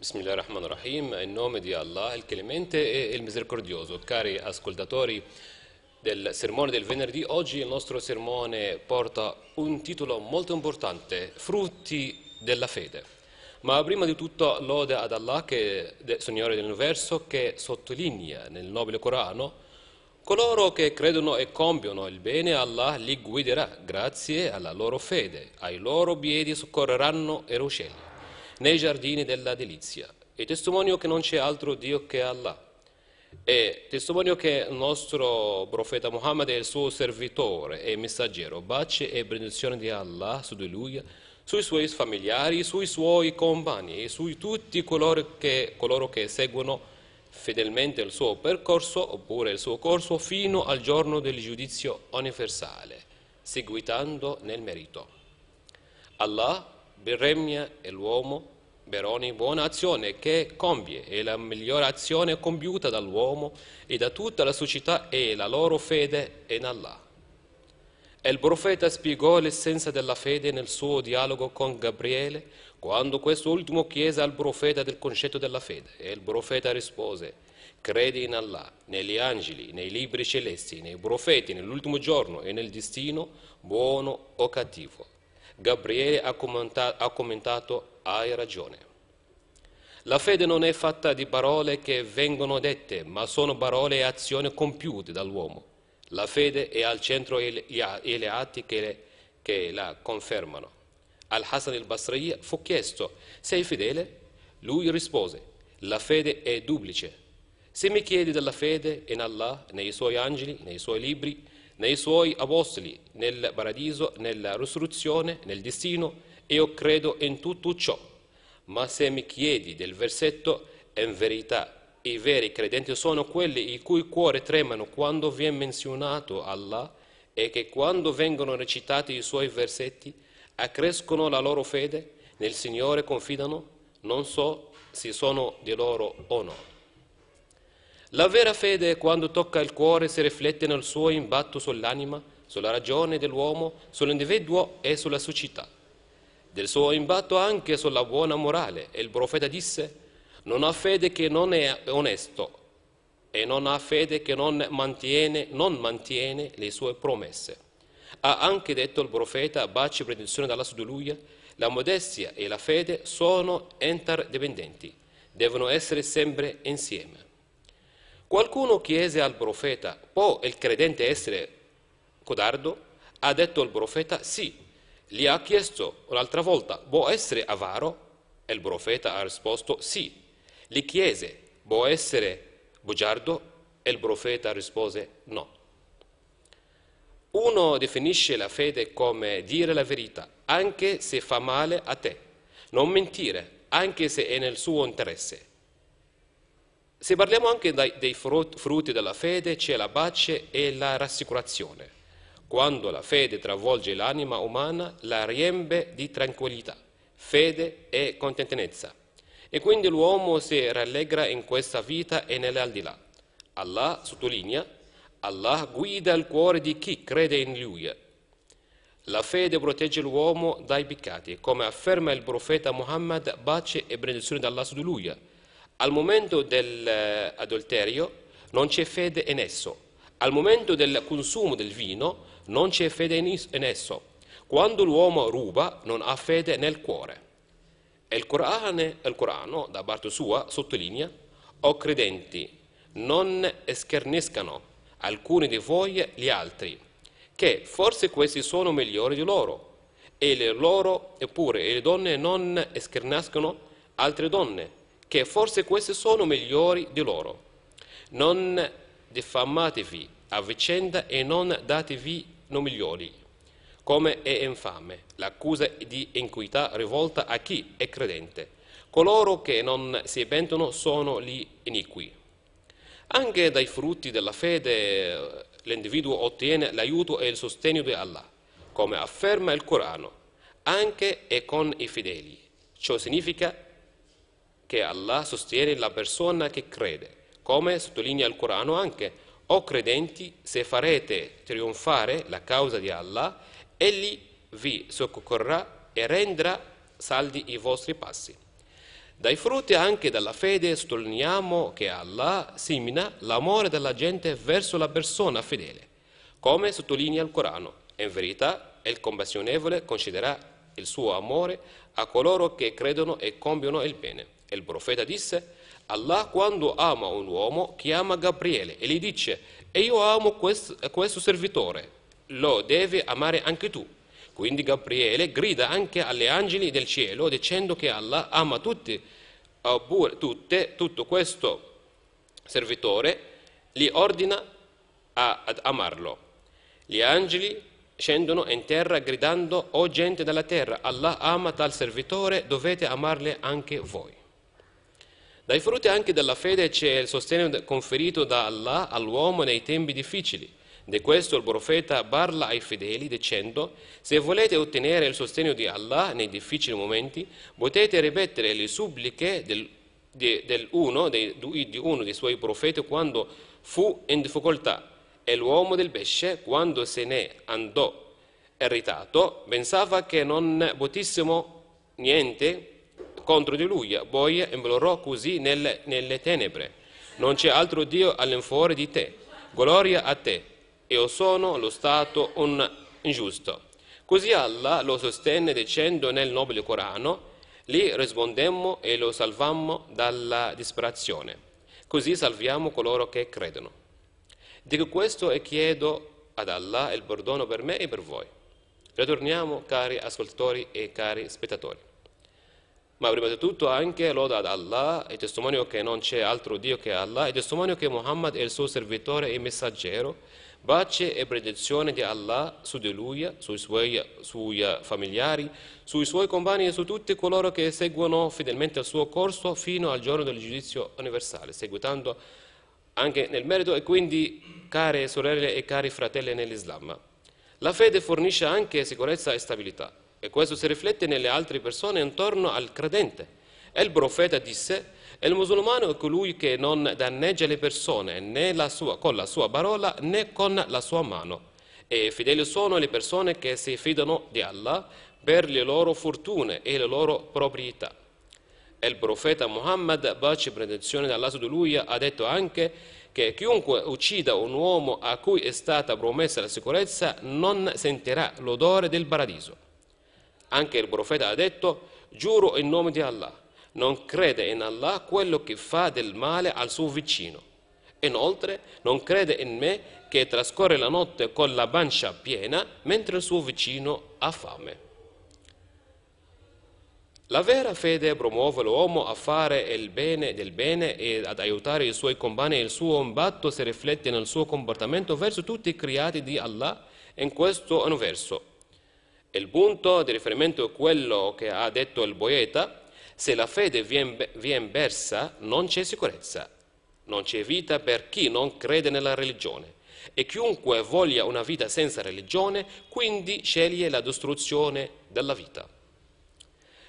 Bismillah ar-Rahman ar-Rahim, in nome di Allah, il clemente e il misericordioso. Cari ascoltatori del sermone del venerdì, oggi il nostro sermone porta un titolo molto importante, Frutti della fede. Ma prima di tutto lode ad Allah, che, Signore dell'universo, che sottolinea nel nobile Corano, coloro che credono e compiono il bene, Allah li guiderà grazie alla loro fede, ai loro piedi soccorreranno e ruscelli nei giardini della delizia. E testimonio che non c'è altro Dio che Allah. E testimonio che il nostro profeta Muhammad è il suo servitore e messaggero. Baci e benedizione di Allah su di lui, sui suoi familiari, sui suoi compagni e su tutti coloro che, coloro che seguono fedelmente il suo percorso oppure il suo corso fino al giorno del giudizio universale, seguitando nel merito. Allah berremia l'uomo per ogni buona azione che compie e la migliore azione compiuta dall'uomo e da tutta la società è la loro fede in Allah. E il profeta spiegò l'essenza della fede nel suo dialogo con Gabriele, quando quest'ultimo chiese al profeta del concetto della fede. E il profeta rispose, credi in Allah, negli angeli, nei libri celesti, nei profeti, nell'ultimo giorno e nel destino, buono o cattivo. Gabriele ha commentato, ha commentato hai ragione. La fede non è fatta di parole che vengono dette, ma sono parole e azioni compiute dall'uomo. La fede è al centro e le atti che, che la confermano. Al-Hassan al-Basri fu chiesto, sei fedele? Lui rispose, la fede è duplice. Se mi chiedi della fede in Allah, nei suoi angeli, nei suoi libri, nei suoi apostoli, nel paradiso, nella risurrezione, nel destino, io credo in tutto ciò. Ma se mi chiedi del versetto, in verità i veri credenti sono quelli i cui cuore tremano quando viene menzionato Allah e che quando vengono recitati i suoi versetti accrescono la loro fede, nel Signore confidano, non so se sono di loro o no. La vera fede quando tocca il cuore si riflette nel suo imbatto sull'anima, sulla ragione dell'uomo, sull'individuo e sulla società del suo impatto anche sulla buona morale. E il profeta disse, non ha fede che non è onesto e non ha fede che non mantiene, non mantiene le sue promesse. Ha anche detto il profeta, baci e protezione dalla sudoluia, la modestia e la fede sono interdipendenti, devono essere sempre insieme. Qualcuno chiese al profeta, può il credente essere codardo? Ha detto il profeta, sì, gli ha chiesto un'altra volta, può essere avaro? E il profeta ha risposto sì. Gli chiese, può essere bugiardo? E il profeta rispose no. Uno definisce la fede come dire la verità, anche se fa male a te, non mentire, anche se è nel suo interesse. Se parliamo anche dei frutti della fede, c'è la pace e la rassicurazione. Quando la fede travolge l'anima umana, la riempie di tranquillità, fede e contentezza. E quindi l'uomo si rallegra in questa vita e nell'aldilà. Allah sottolinea, Allah guida il cuore di chi crede in Lui. La fede protegge l'uomo dai peccati, come afferma il profeta Muhammad, pace e benedizione d'Allah su di lui. Al momento dell'adulterio eh, non c'è fede in esso. Al momento del consumo del vino non c'è fede in esso. Quando l'uomo ruba non ha fede nel cuore. E il Corano, il Corano da parte sua, sottolinea, o credenti, non scherniscano alcuni di voi gli altri, che forse questi sono migliori di loro, e le loro, eppure le donne non schernascono altre donne, che forse queste sono migliori di loro. Non diffamatevi a vicenda e non datevi migliori, come è infame l'accusa di iniquità rivolta a chi è credente. Coloro che non si pentono sono gli iniqui. Anche dai frutti della fede eh, l'individuo ottiene l'aiuto e il sostegno di Allah, come afferma il Corano, anche e con i fedeli. Ciò significa che Allah sostiene la persona che crede, come sottolinea il Corano anche o credenti, se farete trionfare la causa di Allah, egli vi soccorrerà e renderà saldi i vostri passi. Dai frutti anche dalla fede sottolineiamo che Allah simina l'amore della gente verso la persona fedele, come sottolinea il Corano. In verità, il compassionevole concederà il suo amore a coloro che credono e compiono il bene. Il profeta disse, Allah quando ama un uomo chiama Gabriele e gli dice e io amo questo, questo servitore, lo devi amare anche tu. Quindi Gabriele grida anche agli angeli del cielo dicendo che Allah ama tutti, oppure tutte, tutto questo servitore, li ordina a, ad amarlo. Gli angeli scendono in terra gridando, o gente della terra, Allah ama tal servitore, dovete amarle anche voi. Dai frutti anche della fede c'è il sostegno conferito da Allah all'uomo nei tempi difficili. Di questo il profeta parla ai fedeli dicendo, se volete ottenere il sostegno di Allah nei difficili momenti, potete ripetere le suppliche del, di, del uno, dei, di uno dei suoi profeti quando fu in difficoltà e l'uomo del pesce quando se ne andò irritato pensava che non potessimo niente contro di lui, poi implorò così nelle, nelle tenebre. Non c'è altro Dio all'infuori di te. Gloria a te. Io sono lo Stato un ingiusto. Così Allah lo sostenne dicendo nel nobile Corano, lì rispondemmo e lo salvammo dalla disperazione. Così salviamo coloro che credono. Dico questo e chiedo ad Allah il perdono per me e per voi. Ritorniamo cari ascoltatori e cari spettatori ma prima di tutto anche loda ad Allah e testimonio che non c'è altro Dio che Allah e testimonio che Muhammad è il suo servitore e messaggero, pace e benedizione di Allah su di lui, sui suoi, sui eh, familiari, sui suoi compagni e su tutti coloro che seguono fedelmente il suo corso fino al giorno del giudizio universale, seguitando anche nel merito e quindi care sorelle e cari fratelli nell'Islam. La fede fornisce anche sicurezza e stabilità. E questo si riflette nelle altre persone intorno al credente. E il profeta disse, il musulmano è colui che non danneggia le persone né la sua, con la sua parola né con la sua mano. E fedeli sono le persone che si fidano di Allah per le loro fortune e le loro proprietà. E il profeta Muhammad, pace e benedizione da di lui, ha detto anche che chiunque uccida un uomo a cui è stata promessa la sicurezza non sentirà l'odore del paradiso. Anche il profeta ha detto, giuro in nome di Allah, non crede in Allah quello che fa del male al suo vicino. Inoltre, non crede in me che trascorre la notte con la pancia piena mentre il suo vicino ha fame. La vera fede promuove l'uomo a fare il bene del bene e ad aiutare i suoi compagni. Il suo impatto si riflette nel suo comportamento verso tutti i creati di Allah in questo universo. Il punto di riferimento è quello che ha detto il poeta, se la fede viene persa non c'è sicurezza, non c'è vita per chi non crede nella religione. E chiunque voglia una vita senza religione, quindi sceglie la distruzione della vita.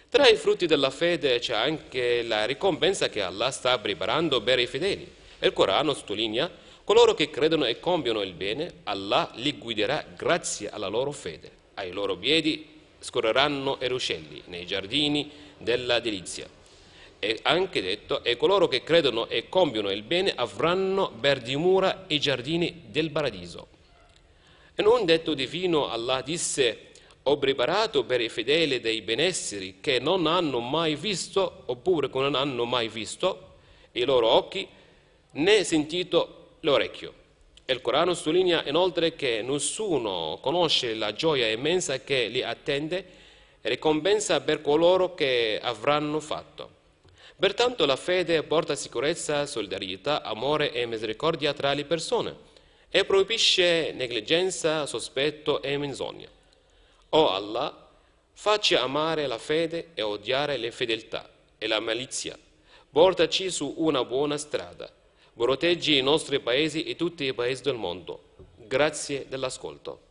Tra i frutti della fede c'è anche la ricompensa che Allah sta preparando per i fedeli. Il Corano sottolinea, coloro che credono e compiono il bene, Allah li guiderà grazie alla loro fede. Ai loro piedi scorreranno e ruscelli nei giardini della delizia. E anche detto, e coloro che credono e compiono il bene avranno per dimora i giardini del paradiso. E non detto divino Allah disse, ho preparato per i fedeli dei benesseri che non hanno mai visto, oppure che non hanno mai visto i loro occhi, né sentito l'orecchio il Corano sottolinea inoltre che nessuno conosce la gioia immensa che li attende ricompensa per coloro che avranno fatto. Pertanto la fede porta sicurezza, solidarietà, amore e misericordia tra le persone e proibisce negligenza, sospetto e menzogna. O oh Allah, facci amare la fede e odiare le fedeltà e la malizia. Portaci su una buona strada proteggi i nostri paesi e tutti i paesi del mondo. Grazie dell'ascolto.